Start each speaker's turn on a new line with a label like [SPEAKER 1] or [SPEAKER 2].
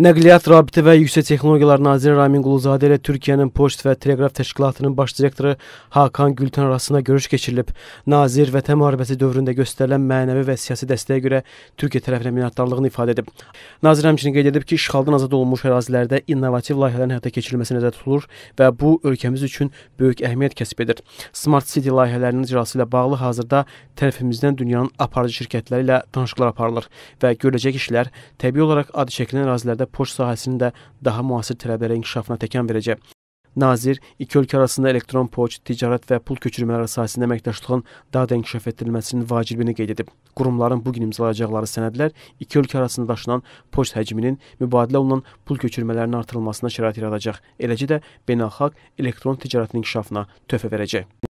[SPEAKER 1] Nəqliyyat Rabitə və Yüksək Texnologiyalar Naziri Ramin Quluzadə ilə Türkiyənin Poçt və Teleqraf Təşkilatının baş direktoru Hakan Gültən arasında görüş keçirilib. Nazir Vətən müharibəsi dövründə göstərilən mənəvi və siyasi dəstəyə görə Türkiyə tərəfinə minnətdarlığını ifadə edib. Nazir həmçinin qeyd edib ki, işğaldan azad olunmuş ərazilərdə innovativ layihələrin həyata keçirilməsi nəzərdə tutulur və bu ölkəmiz üçün böyük əhəmiyyət kəsb edir. Smart City layihələrinin icrası ilə bağlı hazırda tərəfimizdən dünyanın aparıcı şirkətləri ilə danışıqlar aparılır və görüləcək işlər təbii olaraq adı çəkilən ərazilərdə ölkədə poçt sahəsinin də daha müasir tələblərə inkişafına təkan verəcək. Nazir iki ölkə arasında elektron poçt, ticarət və pul köçürmələri sahəsində əməkdaşlığın daha da inkişaf etdirilməsinin vacibini qeyd edib. Qurumların bu gün imzalayacaqları sənədlər iki ölkə arasında daşınan poçt həcminin mübadilə olunan pul köçürmələrinin artırılmasına şərait yaradacaq. Eləcə də beynəlxalq elektron ticarətin inkişafına töhfə verəcək.